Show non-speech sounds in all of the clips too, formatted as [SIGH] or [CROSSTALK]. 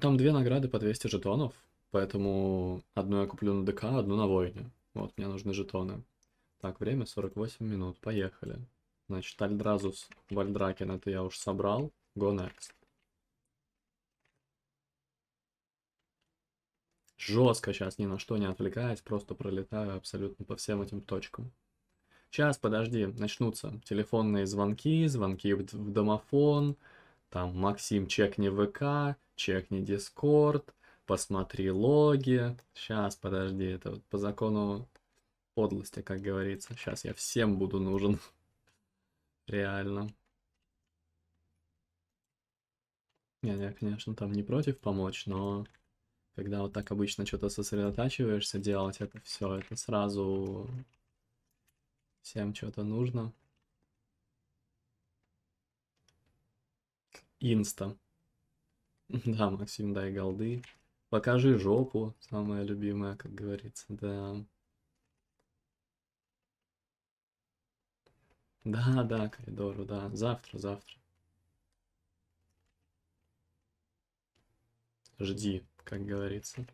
Там две награды по 200 жетонов, поэтому одну я куплю на ДК, одну на Войне. Вот, мне нужны жетоны. Так, время 48 минут, поехали. Значит, Альдразус Вальдракин, это я уж собрал. Go next. Жестко сейчас ни на что не отвлекаясь, просто пролетаю абсолютно по всем этим точкам. Сейчас, подожди, начнутся телефонные звонки, звонки в домофон, там Максим чек не ВК, чекни Дискорд, посмотри логи. Сейчас, подожди, это вот по закону подлости, как говорится. Сейчас я всем буду нужен. [LAUGHS] Реально. Не, я, конечно, там не против помочь, но когда вот так обычно что-то сосредотачиваешься делать, это все, это сразу всем что-то нужно. Инста. [LAUGHS] Да, Максим, дай голды. Покажи жопу, самая любимая, как говорится, да. Да, да, коридору, да. Завтра, завтра. Жди, как говорится.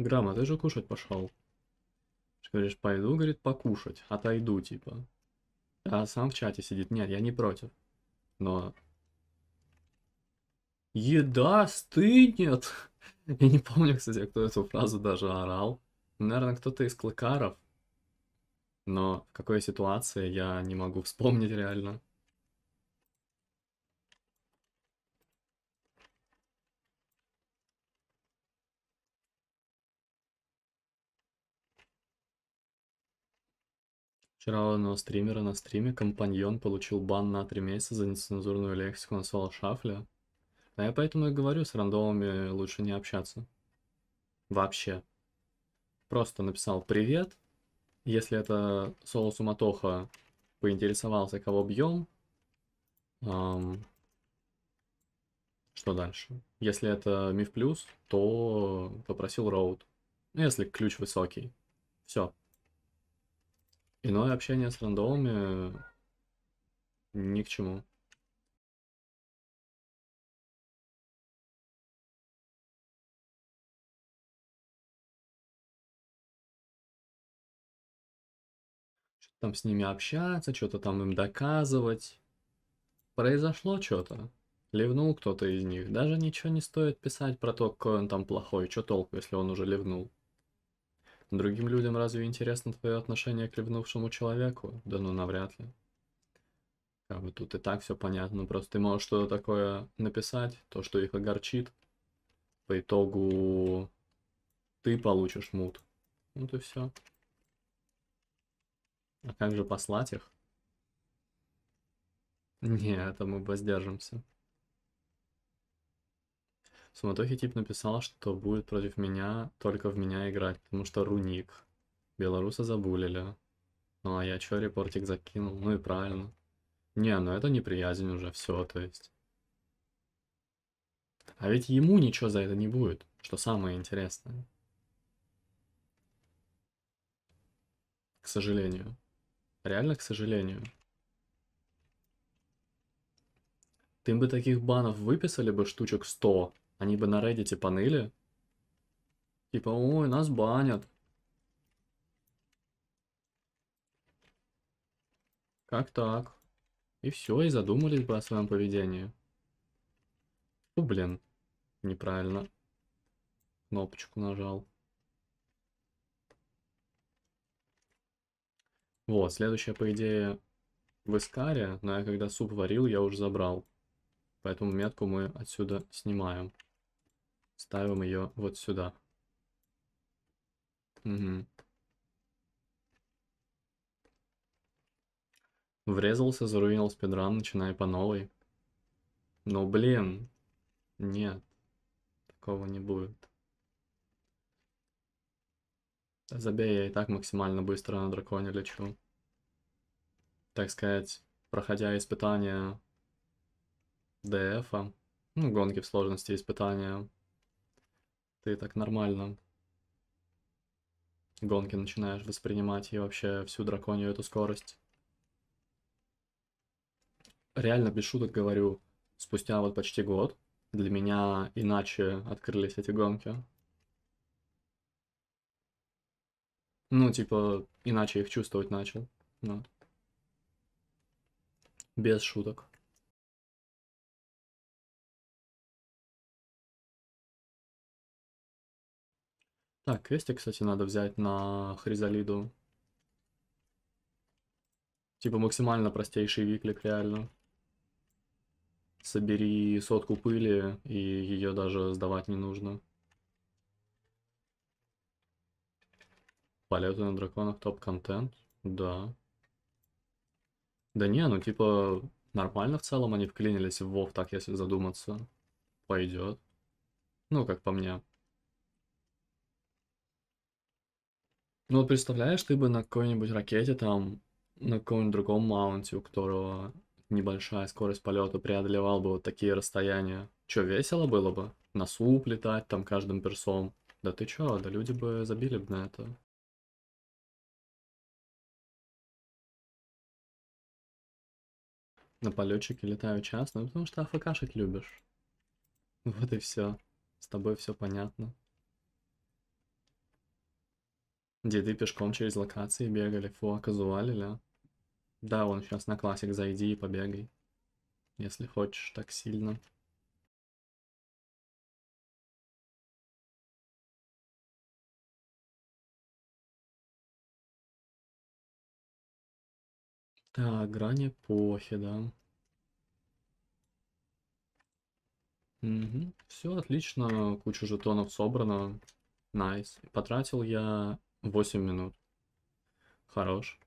Грамма, ты же кушать пошел. Говоришь, пойду, говорит, покушать, отойду, типа. А сам в чате сидит. Нет, я не против. Но... Еда стынет! [LAUGHS] Я не помню, кстати, кто эту фразу даже орал. Наверное, кто-то из клыкаров. Но в какой ситуации я не могу вспомнить реально. Вчера у одного стримера на стриме компаньон получил бан на 3 месяца за нецензурную лексику, на Соло шафля. А я поэтому и говорю, с рандомами лучше не общаться. Вообще. Просто написал «Привет». Если это соло суматоха, поинтересовался, кого бьем. Эм... Что дальше? Если это миф плюс, то попросил роут. Ну, если ключ высокий. Все. Иное общение с рандомами ни к чему. Что-то там с ними общаться, что-то там им доказывать. Произошло что-то. Ливнул кто-то из них. Даже ничего не стоит писать про то, какой он там плохой, что толку, если он уже ливнул. Другим людям разве интересно твое отношение к ревнувшему человеку? Да ну навряд ли. Как бы тут и так все понятно, просто ты можешь что-то такое написать, то, что их огорчит. По итогу ты получишь мут. Вот и все. А как же послать их? [LAUGHS] Нет, это а мы воздержимся. В суматохе тип написал, что будет против меня, только в меня играть, потому что руник. Белоруса забулили. Ну а я чё, репортик закинул? Ну и правильно. Не, ну это неприязнь уже, все, то есть. А ведь ему ничего за это не будет, что самое интересное. К сожалению. Реально, к сожалению. Ты бы таких банов выписали бы штучек 100, они бы на Reddit паныли. Типа, ой, нас банят. Как так? И все, и задумались бы о своем поведении. Ну, блин, неправильно. Кнопочку нажал. Вот, следующая, по идее, в Искаре, но я когда суп варил, я уже забрал. Поэтому метку мы отсюда снимаем. Ставим ее вот сюда. Угу. Врезался, заруинил спидран, начиная по новой. Но, ну, блин, нет, такого не будет. Забей, я и так максимально быстро на драконе лечу. Так сказать, проходя испытания ДФа, ну, гонки в сложности испытания ты так нормально гонки начинаешь воспринимать и вообще всю драконию эту скорость. Реально, без шуток говорю, спустя вот почти год для меня иначе открылись эти гонки. Ну, типа, иначе их чувствовать начал. Ну. Без шуток. Так, квестик, кстати, надо взять на Хризалиду. Типа максимально простейший виклик, реально. Собери сотку пыли, и ее даже сдавать не нужно. Полеты на драконах топ-контент? Да. Да не, ну типа нормально в целом они вклинились в Вов, так если задуматься. Пойдет. Ну, как по мне. Ну, представляешь, ты бы на какой-нибудь ракете там, на каком-нибудь другом маунте, у которого небольшая скорость полета, преодолевал бы вот такие расстояния. Че, весело было бы? На суп летать там каждым персом. Да ты чё, да люди бы забили бы на это. На полетчике летаю часто, ну потому что АФКшить любишь. Вот и все. С тобой все понятно. Деды пешком через локации бегали. Фу, оказывали, ля. А? Да, он сейчас на классик зайди и побегай. Если хочешь так сильно. Так, грань эпохи, да. Угу. Все отлично, куча жетонов собрано. Найс. Nice. Потратил я 8 минут. Хорош.